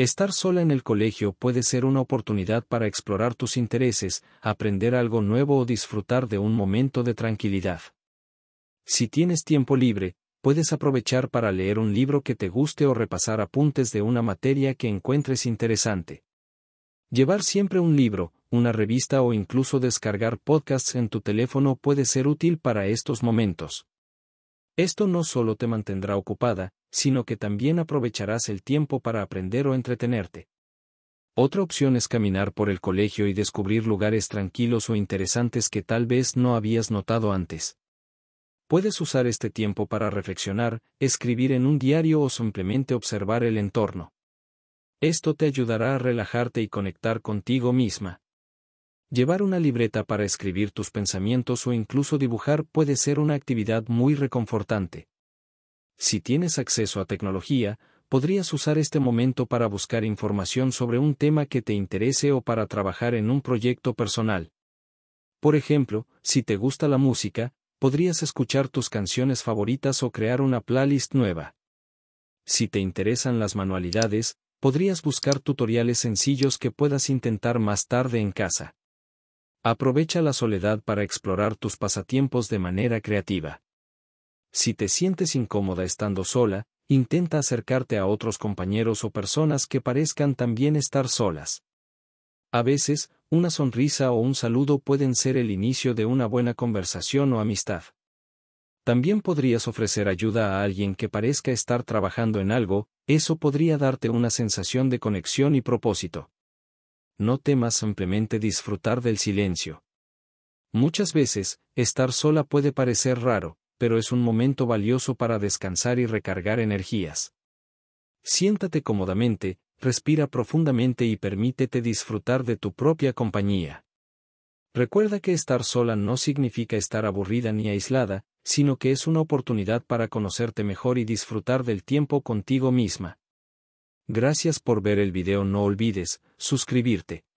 Estar sola en el colegio puede ser una oportunidad para explorar tus intereses, aprender algo nuevo o disfrutar de un momento de tranquilidad. Si tienes tiempo libre, puedes aprovechar para leer un libro que te guste o repasar apuntes de una materia que encuentres interesante. Llevar siempre un libro, una revista o incluso descargar podcasts en tu teléfono puede ser útil para estos momentos. Esto no solo te mantendrá ocupada, sino que también aprovecharás el tiempo para aprender o entretenerte. Otra opción es caminar por el colegio y descubrir lugares tranquilos o interesantes que tal vez no habías notado antes. Puedes usar este tiempo para reflexionar, escribir en un diario o simplemente observar el entorno. Esto te ayudará a relajarte y conectar contigo misma. Llevar una libreta para escribir tus pensamientos o incluso dibujar puede ser una actividad muy reconfortante. Si tienes acceso a tecnología, podrías usar este momento para buscar información sobre un tema que te interese o para trabajar en un proyecto personal. Por ejemplo, si te gusta la música, podrías escuchar tus canciones favoritas o crear una playlist nueva. Si te interesan las manualidades, podrías buscar tutoriales sencillos que puedas intentar más tarde en casa. Aprovecha la soledad para explorar tus pasatiempos de manera creativa. Si te sientes incómoda estando sola, intenta acercarte a otros compañeros o personas que parezcan también estar solas. A veces, una sonrisa o un saludo pueden ser el inicio de una buena conversación o amistad. También podrías ofrecer ayuda a alguien que parezca estar trabajando en algo, eso podría darte una sensación de conexión y propósito no temas simplemente disfrutar del silencio. Muchas veces, estar sola puede parecer raro, pero es un momento valioso para descansar y recargar energías. Siéntate cómodamente, respira profundamente y permítete disfrutar de tu propia compañía. Recuerda que estar sola no significa estar aburrida ni aislada, sino que es una oportunidad para conocerte mejor y disfrutar del tiempo contigo misma. Gracias por ver el video no olvides, suscribirte.